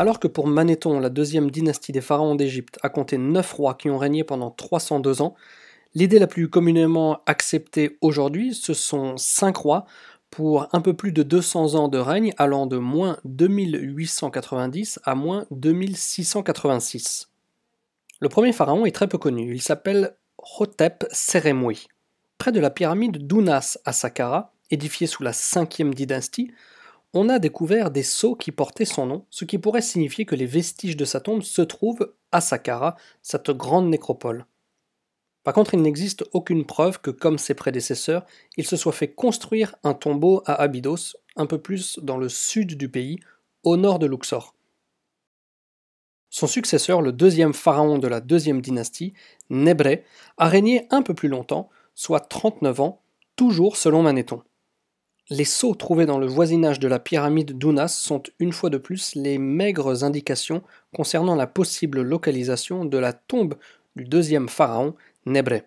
Alors que pour Manéthon, la deuxième dynastie des pharaons d'Égypte a compté neuf rois qui ont régné pendant 302 ans, l'idée la plus communément acceptée aujourd'hui, ce sont cinq rois pour un peu plus de 200 ans de règne allant de moins 2890 à moins 2686. Le premier pharaon est très peu connu, il s'appelle Hotep Seremui. Près de la pyramide d'Unas à Saqqara, édifiée sous la 5 dynastie, on a découvert des sceaux qui portaient son nom, ce qui pourrait signifier que les vestiges de sa tombe se trouvent à Saqqara, cette grande nécropole. Par contre, il n'existe aucune preuve que, comme ses prédécesseurs, il se soit fait construire un tombeau à Abydos, un peu plus dans le sud du pays, au nord de Luxor. Son successeur, le deuxième pharaon de la deuxième dynastie, Nébré, a régné un peu plus longtemps, soit 39 ans, toujours selon Manéthon. Les sceaux trouvés dans le voisinage de la pyramide d'Ounas sont une fois de plus les maigres indications concernant la possible localisation de la tombe du deuxième pharaon, Nébré.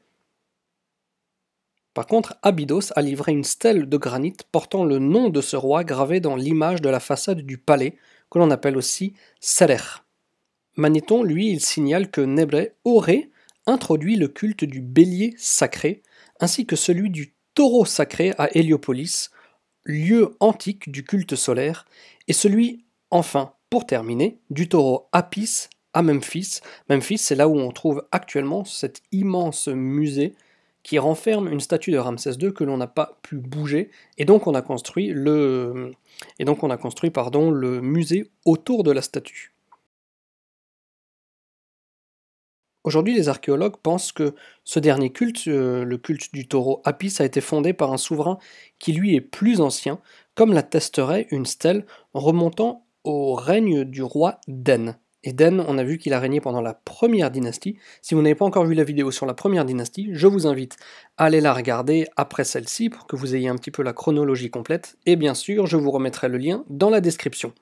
Par contre, Abydos a livré une stèle de granit portant le nom de ce roi gravé dans l'image de la façade du palais, que l'on appelle aussi Serech. Manéton, lui, il signale que Nébré aurait introduit le culte du bélier sacré, ainsi que celui du taureau sacré à Héliopolis, lieu antique du culte solaire, et celui, enfin, pour terminer, du taureau Apis à Memphis. Memphis, c'est là où on trouve actuellement cet immense musée qui renferme une statue de Ramsès II que l'on n'a pas pu bouger, et donc on a construit le, et donc on a construit, pardon, le musée autour de la statue. Aujourd'hui, les archéologues pensent que ce dernier culte, euh, le culte du taureau Apis, a été fondé par un souverain qui lui est plus ancien, comme l'attesterait une stèle remontant au règne du roi Den. Et Den, on a vu qu'il a régné pendant la première dynastie. Si vous n'avez pas encore vu la vidéo sur la première dynastie, je vous invite à aller la regarder après celle-ci pour que vous ayez un petit peu la chronologie complète. Et bien sûr, je vous remettrai le lien dans la description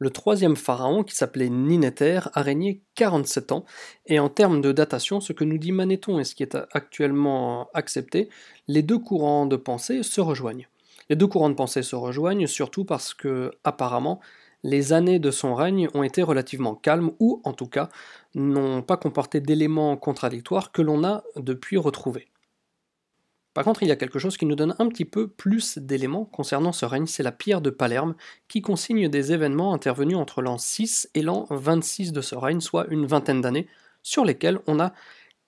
le troisième pharaon, qui s'appelait Ninéter, a régné 47 ans, et en termes de datation, ce que nous dit Manéthon et ce qui est actuellement accepté, les deux courants de pensée se rejoignent. Les deux courants de pensée se rejoignent surtout parce que, apparemment, les années de son règne ont été relativement calmes, ou en tout cas n'ont pas comporté d'éléments contradictoires que l'on a depuis retrouvés. Par contre, il y a quelque chose qui nous donne un petit peu plus d'éléments concernant ce règne, c'est la pierre de Palerme, qui consigne des événements intervenus entre l'an 6 et l'an 26 de ce règne, soit une vingtaine d'années, sur lesquels on a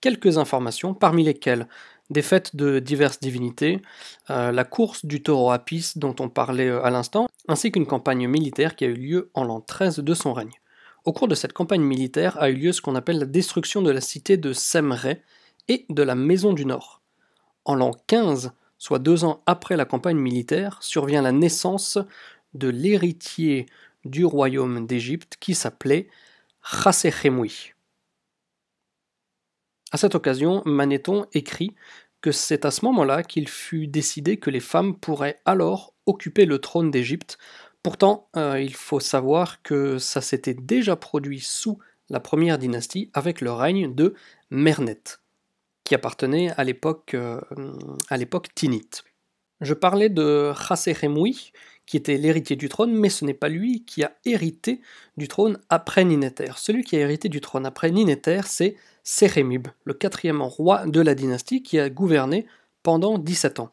quelques informations, parmi lesquelles des fêtes de diverses divinités, euh, la course du taureau Apis dont on parlait euh, à l'instant, ainsi qu'une campagne militaire qui a eu lieu en l'an 13 de son règne. Au cours de cette campagne militaire a eu lieu ce qu'on appelle la destruction de la cité de Semre et de la Maison du Nord. En l'an 15, soit deux ans après la campagne militaire, survient la naissance de l'héritier du royaume d'Égypte qui s'appelait Khasechemwi. À cette occasion, Manéthon écrit que c'est à ce moment-là qu'il fut décidé que les femmes pourraient alors occuper le trône d'Égypte. Pourtant, euh, il faut savoir que ça s'était déjà produit sous la première dynastie avec le règne de Mernet appartenait à l'époque euh, tinite. Je parlais de Khasseremui, qui était l'héritier du trône, mais ce n'est pas lui qui a hérité du trône après Nineter. Celui qui a hérité du trône après Nineter, c'est Sérémib, le quatrième roi de la dynastie qui a gouverné pendant 17 ans.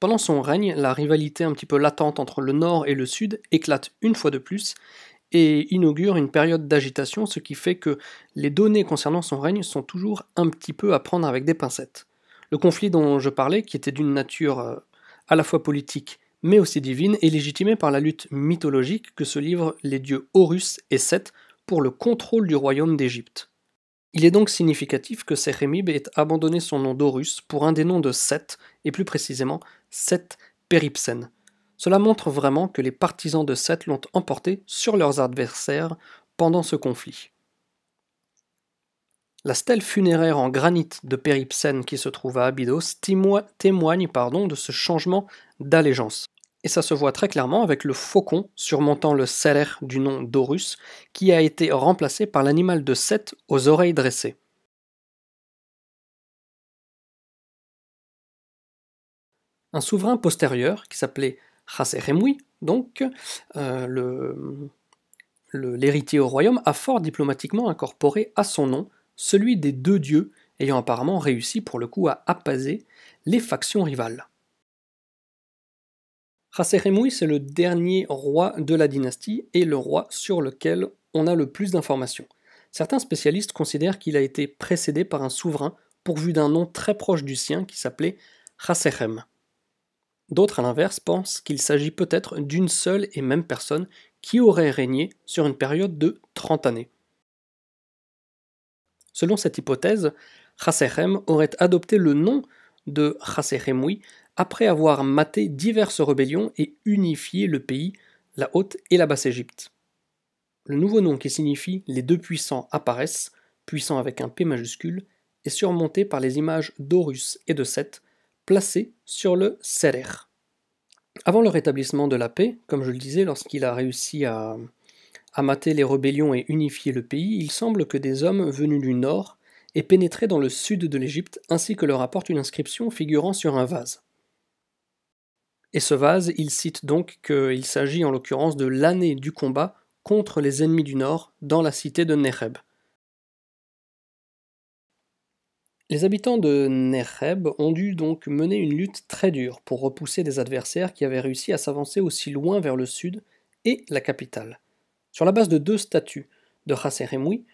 Pendant son règne, la rivalité un petit peu latente entre le nord et le sud éclate une fois de plus, et inaugure une période d'agitation, ce qui fait que les données concernant son règne sont toujours un petit peu à prendre avec des pincettes. Le conflit dont je parlais, qui était d'une nature euh, à la fois politique mais aussi divine, est légitimé par la lutte mythologique que se livrent les dieux Horus et Seth pour le contrôle du royaume d'Égypte. Il est donc significatif que Sérémib ait abandonné son nom d'Horus pour un des noms de Seth, et plus précisément Seth Péripsen, cela montre vraiment que les partisans de Seth l'ont emporté sur leurs adversaires pendant ce conflit. La stèle funéraire en granit de Péripsène qui se trouve à Abydos témoigne pardon, de ce changement d'allégeance. Et ça se voit très clairement avec le faucon surmontant le serer du nom d'Horus, qui a été remplacé par l'animal de Seth aux oreilles dressées. Un souverain postérieur, qui s'appelait Haseremui, donc euh, l'héritier au royaume, a fort diplomatiquement incorporé à son nom celui des deux dieux, ayant apparemment réussi pour le coup à apaiser les factions rivales. Haseremui, c'est le dernier roi de la dynastie et le roi sur lequel on a le plus d'informations. Certains spécialistes considèrent qu'il a été précédé par un souverain pourvu d'un nom très proche du sien qui s'appelait Haserem. D'autres, à l'inverse, pensent qu'il s'agit peut-être d'une seule et même personne qui aurait régné sur une période de 30 années. Selon cette hypothèse, Khasserem aurait adopté le nom de Khasseremui après avoir maté diverses rébellions et unifié le pays, la Haute et la Basse-Égypte. Le nouveau nom qui signifie les deux puissants apparaissent, puissant avec un P majuscule, est surmonté par les images d'Horus et de Seth, placé sur le Serer. Avant le rétablissement de la paix, comme je le disais, lorsqu'il a réussi à, mater les rébellions et unifier le pays, il semble que des hommes venus du nord aient pénétré dans le sud de l'Égypte ainsi que leur apporte une inscription figurant sur un vase. Et ce vase, il cite donc qu'il s'agit en l'occurrence de l'année du combat contre les ennemis du Nord dans la cité de Nehreb. Les habitants de Nehreb ont dû donc mener une lutte très dure pour repousser des adversaires qui avaient réussi à s'avancer aussi loin vers le sud et la capitale. Sur la base de deux statues de Haseremui,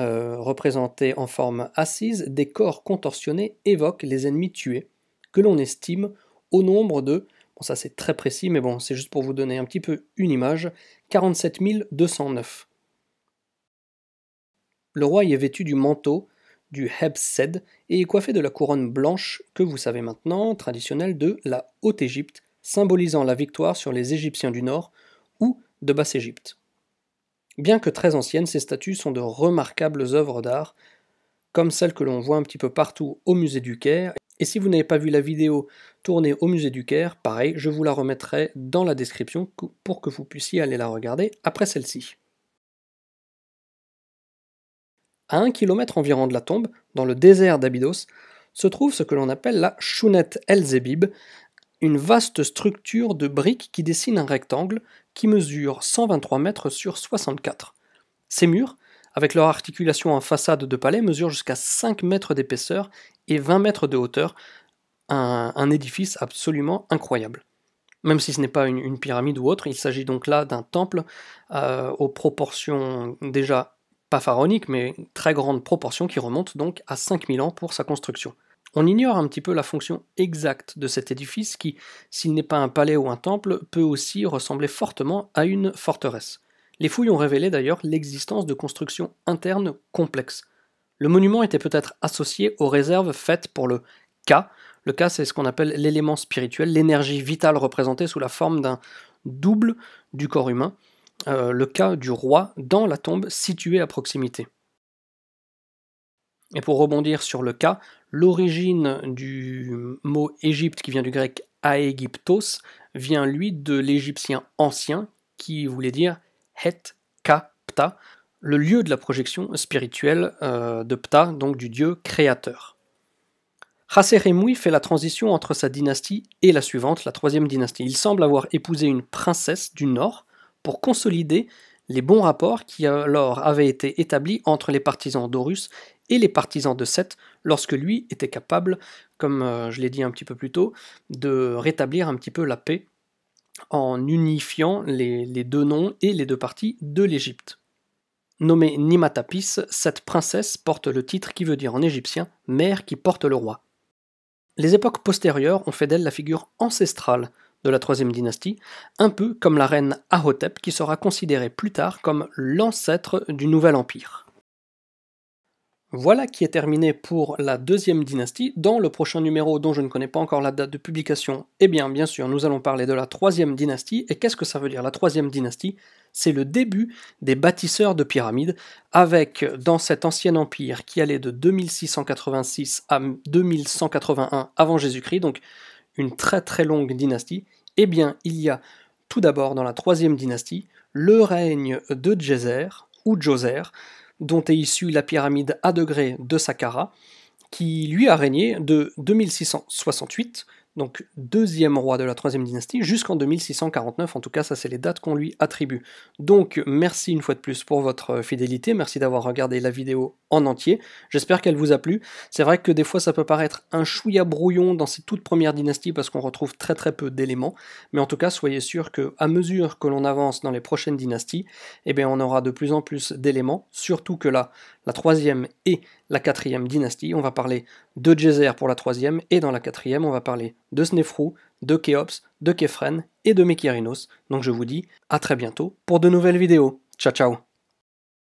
euh, représentées en forme assise, des corps contorsionnés évoquent les ennemis tués, que l'on estime au nombre de, bon ça c'est très précis, mais bon c'est juste pour vous donner un petit peu une image, 47 209. Le roi y est vêtu du manteau du Sed, et est coiffé de la couronne blanche que vous savez maintenant, traditionnelle de la Haute-Égypte, symbolisant la victoire sur les Égyptiens du Nord ou de Basse-Égypte. Bien que très anciennes, ces statues sont de remarquables œuvres d'art, comme celles que l'on voit un petit peu partout au musée du Caire. Et si vous n'avez pas vu la vidéo tournée au musée du Caire, pareil, je vous la remettrai dans la description pour que vous puissiez aller la regarder après celle-ci. À un kilomètre environ de la tombe, dans le désert d'Abydos, se trouve ce que l'on appelle la Chounet El-Zebib, une vaste structure de briques qui dessine un rectangle qui mesure 123 mètres sur 64. Ces murs, avec leur articulation en façade de palais, mesurent jusqu'à 5 mètres d'épaisseur et 20 mètres de hauteur, un, édifice absolument incroyable. Même si ce n'est pas une, pyramide ou autre, il s'agit donc là d'un temple euh, aux proportions déjà pas pharaonique, mais très grande proportion qui remonte donc à 5000 ans pour sa construction. On ignore un petit peu la fonction exacte de cet édifice qui, s'il n'est pas un palais ou un temple, peut aussi ressembler fortement à une forteresse. Les fouilles ont révélé d'ailleurs l'existence de constructions internes complexes. Le monument était peut-être associé aux réserves faites pour le Ka. Le Ka, c'est ce qu'on appelle l'élément spirituel, l'énergie vitale représentée sous la forme d'un double du corps humain. Euh, le cas du roi dans la tombe située à proximité. Et pour rebondir sur le cas, l'origine du mot Égypte qui vient du grec aegyptos vient lui de l'égyptien ancien qui voulait dire het ka pta, le lieu de la projection spirituelle euh, de Ptah, donc du dieu créateur. Hasseremui fait la transition entre sa dynastie et la suivante, la troisième dynastie. Il semble avoir épousé une princesse du nord, pour consolider les bons rapports qui alors avaient été établis entre les partisans d'Horus et les partisans de Seth lorsque lui était capable, comme euh, je l'ai dit un petit peu plus tôt, de rétablir un petit peu la paix en unifiant les, deux noms et les deux parties de l'Égypte. Nommée Nimatapis, cette princesse porte le titre qui veut dire en égyptien mère qui porte le roi. Les époques postérieures ont fait d'elle la figure ancestrale de la troisième dynastie, un peu comme la reine Ahotep qui sera considérée plus tard comme l'ancêtre du Nouvel Empire. Voilà qui est terminé pour la deuxième dynastie. Dans le prochain numéro dont je ne connais pas encore la date de publication, eh bien bien sûr nous allons parler de la troisième dynastie. Et qu'est-ce que ça veut dire la troisième dynastie C'est le début des bâtisseurs de pyramides avec dans cet ancien empire qui allait de 2686 à 2181 avant Jésus-Christ, donc une très très longue dynastie Eh bien, il y a tout d'abord dans la troisième dynastie le règne de Djezer ou Djoser, dont est issue la pyramide à degrés de Saqqara, qui lui a régné de 2668 donc deuxième roi de la troisième dynastie, jusqu'en 2649, en tout cas ça c'est les dates qu'on lui attribue. Donc merci une fois de plus pour votre euh, fidélité, merci d'avoir regardé la vidéo en entier, j'espère qu'elle vous a plu. C'est vrai que des fois ça peut paraître un chouïa brouillon dans ces toutes premières dynasties parce qu'on retrouve très très peu d'éléments, mais en tout cas soyez sûr qu'à mesure que l'on avance dans les prochaines dynasties, eh bien on aura de plus en plus d'éléments, surtout que là, la troisième et la quatrième dynastie. On va parler de Djezer pour la troisième, et dans la quatrième, on va parler de Snefrou, de Khéops, de Képhren et de Mekirinos. Donc je vous dis à très bientôt pour de nouvelles vidéos. Ciao ciao